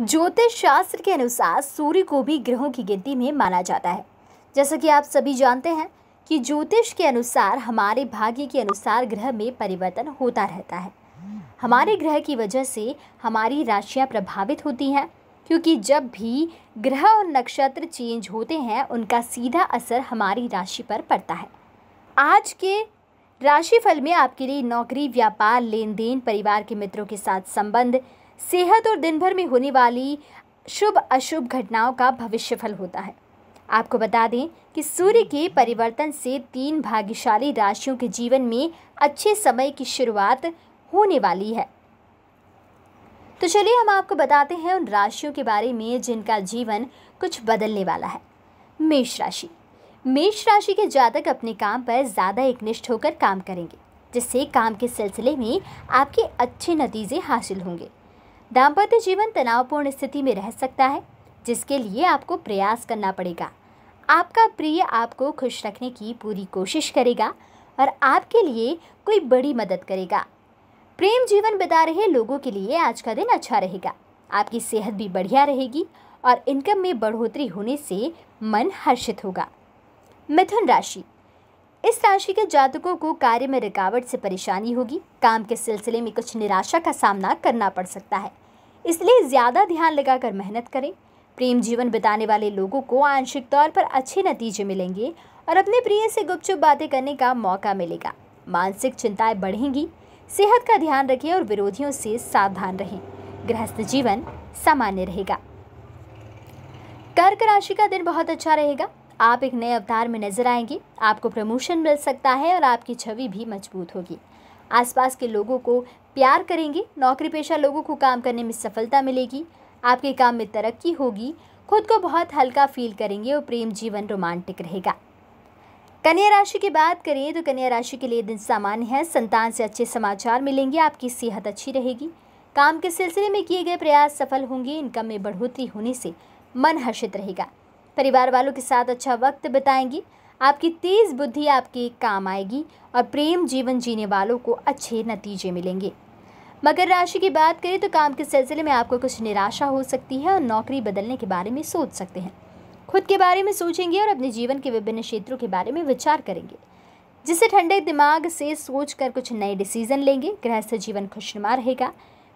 ज्योतिष शास्त्र के अनुसार सूर्य को भी ग्रहों की गिनती में माना जाता है जैसा कि आप सभी जानते हैं कि ज्योतिष के अनुसार हमारे भाग्य के अनुसार ग्रह में परिवर्तन होता रहता है हमारे ग्रह की वजह से हमारी राशियां प्रभावित होती हैं क्योंकि जब भी ग्रह और नक्षत्र चेंज होते हैं उनका सीधा असर हमारी राशि पर पड़ता है आज के राशिफल में आपके लिए नौकरी व्यापार लेन देन परिवार के मित्रों के साथ संबंध सेहत और दिन भर में होने वाली शुभ अशुभ घटनाओं का भविष्यफल होता है आपको बता दें कि सूर्य के परिवर्तन से तीन भाग्यशाली राशियों के जीवन में अच्छे समय की शुरुआत होने वाली है तो चलिए हम आपको बताते हैं उन राशियों के बारे में जिनका जीवन कुछ बदलने वाला है मेष राशि मेष राशि के जातक अपने काम पर ज़्यादा एकनिष्ठ होकर काम करेंगे जिससे काम के सिलसिले में आपके अच्छे नतीजे हासिल होंगे दाम्पत्य जीवन तनावपूर्ण स्थिति में रह सकता है जिसके लिए आपको प्रयास करना पड़ेगा आपका प्रिय आपको खुश रखने की पूरी कोशिश करेगा और आपके लिए कोई बड़ी मदद करेगा प्रेम जीवन बिता रहे लोगों के लिए आज का दिन अच्छा रहेगा आपकी सेहत भी बढ़िया रहेगी और इनकम में बढ़ोतरी होने से मन हर्षित होगा मिथुन राशि इस राशि के जातकों को कार्य में रुकावट से परेशानी होगी काम के सिलसिले में कुछ निराशा का सामना करना पड़ सकता है इसलिए ज़्यादा ध्यान लगाकर मेहनत करें प्रेम जीवन बिताने वाले लोगों को आंशिक तौर पर अच्छे नतीजे मिलेंगे और अपने प्रिय से गुपचुप बातें करने का मौका मिलेगा मानसिक चिंताएं बढ़ेंगी सेहत का ध्यान रखें और विरोधियों से सावधान रहें गृहस्थ जीवन सामान्य रहेगा कर्क राशि का दिन बहुत अच्छा रहेगा आप एक नए अवतार में नजर आएंगे आपको प्रमोशन मिल सकता है और आपकी छवि भी मजबूत होगी आसपास के लोगों को प्यार करेंगे नौकरी पेशा लोगों को काम करने में सफलता मिलेगी आपके काम में तरक्की होगी खुद को बहुत हल्का फील करेंगे और प्रेम जीवन रोमांटिक रहेगा कन्या राशि की बात करें तो कन्या राशि के लिए दिन सामान्य है संतान से अच्छे समाचार मिलेंगे आपकी सेहत अच्छी रहेगी काम के सिलसिले में किए गए प्रयास सफल होंगे इनकम में बढ़ोतरी होने से मन हर्षित रहेगा परिवार वालों के साथ अच्छा वक्त बिताएंगे आपकी तेज़ बुद्धि आपके काम आएगी और प्रेम जीवन जीने वालों को अच्छे नतीजे मिलेंगे मकर राशि की बात करें तो काम के सिलसिले में आपको कुछ निराशा हो सकती है और नौकरी बदलने के बारे में सोच सकते हैं खुद के बारे में सोचेंगे और अपने जीवन के विभिन्न क्षेत्रों के बारे में विचार करेंगे जिसे ठंडे दिमाग से सोच कर कुछ नए डिसीजन लेंगे गृहस्थ जीवन खुशनुमा रहेगा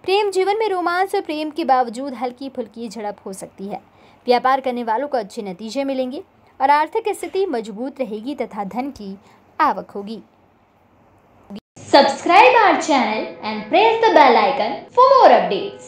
प्रेम जीवन में रोमांस और प्रेम के बावजूद हल्की फुल्की झड़प हो सकती है व्यापार करने वालों को अच्छे नतीजे मिलेंगे और आर्थिक स्थिति मजबूत रहेगी तथा धन की आवक होगी subscribe our channel and press the bell icon for more updates